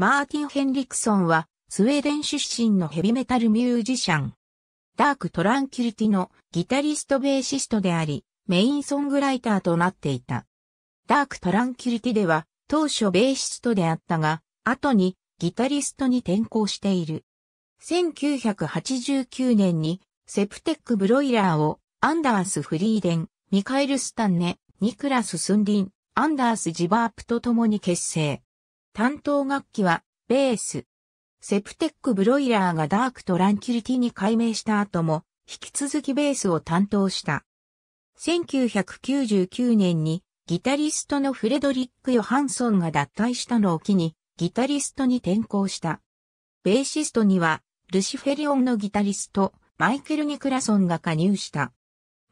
マーティン・ヘンリクソンは、スウェーデン出身のヘビメタルミュージシャン。ダーク・トランキュティのギタリスト・ベーシストであり、メインソングライターとなっていた。ダーク・トランキュティでは、当初ベーシストであったが、後にギタリストに転向している。1989年に、セプテック・ブロイラーを、アンダース・フリーデン、ミカエル・スタンネ、ニクラス・スンリン、アンダース・ジバープと共に結成。担当楽器は、ベース。セプテックブロイラーがダークトランキュリティに改名した後も、引き続きベースを担当した。1999年に、ギタリストのフレドリック・ヨハンソンが脱退したのを機に、ギタリストに転向した。ベーシストには、ルシフェリオンのギタリスト、マイケル・ニクラソンが加入した。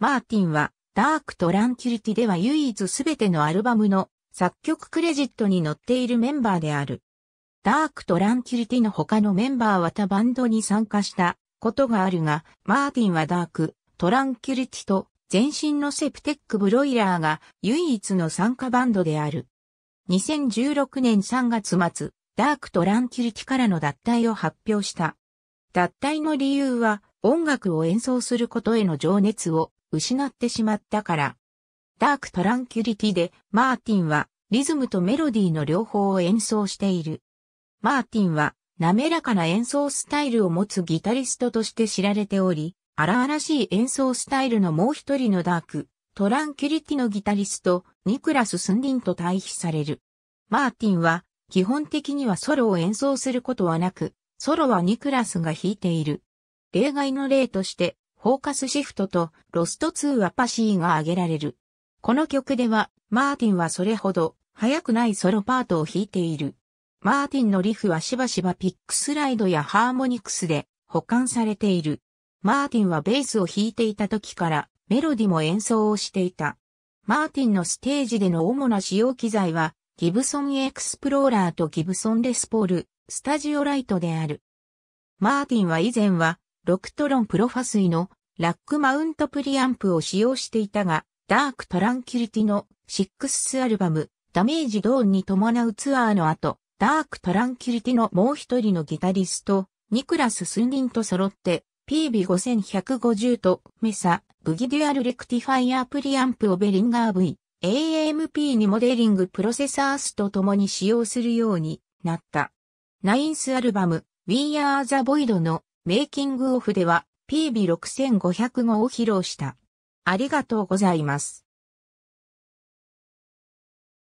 マーティンは、ダークトランキュリティでは唯一すべてのアルバムの作曲クレジットに載っているメンバーである。ダークトランキュリティの他のメンバーは他バンドに参加したことがあるが、マーティンはダーク、トランキュリティと全身のセプテックブロイラーが唯一の参加バンドである。2016年3月末、ダークトランキュリティからの脱退を発表した。脱退の理由は音楽を演奏することへの情熱を失ってしまったから。ダークトランキュリティで、マーティンはリズムとメロディーの両方を演奏している。マーティンは滑らかな演奏スタイルを持つギタリストとして知られており、荒々しい演奏スタイルのもう一人のダーク、トランキュリティのギタリスト、ニクラス・スンディンと対比される。マーティンは、基本的にはソロを演奏することはなく、ソロはニクラスが弾いている。例外の例として、フォーカスシフトとロスト2アパシーが挙げられる。この曲では、マーティンはそれほど、速くないソロパートを弾いている。マーティンのリフはしばしばピックスライドやハーモニクスで保管されている。マーティンはベースを弾いていた時からメロディも演奏をしていた。マーティンのステージでの主な使用機材はギブソンエクスプローラーとギブソンレスポール、スタジオライトである。マーティンは以前はロクトロンプロファスイのラックマウントプリアンプを使用していたが、ダークトランキュリティのシックスアルバム、ダメージドーンに伴うツアーの後、ダークトランキュリティのもう一人のギタリスト、ニクラス・スンリンと揃って、PB5150 とメサ、ブギデュアルレクティファイアプリアンプをベリンガー V、AMP にモデリングプロセサースと共に使用するようになった。ナインスアルバム、We Are the Void のメイキングオフでは PB6505 を披露した。ありがとうございます。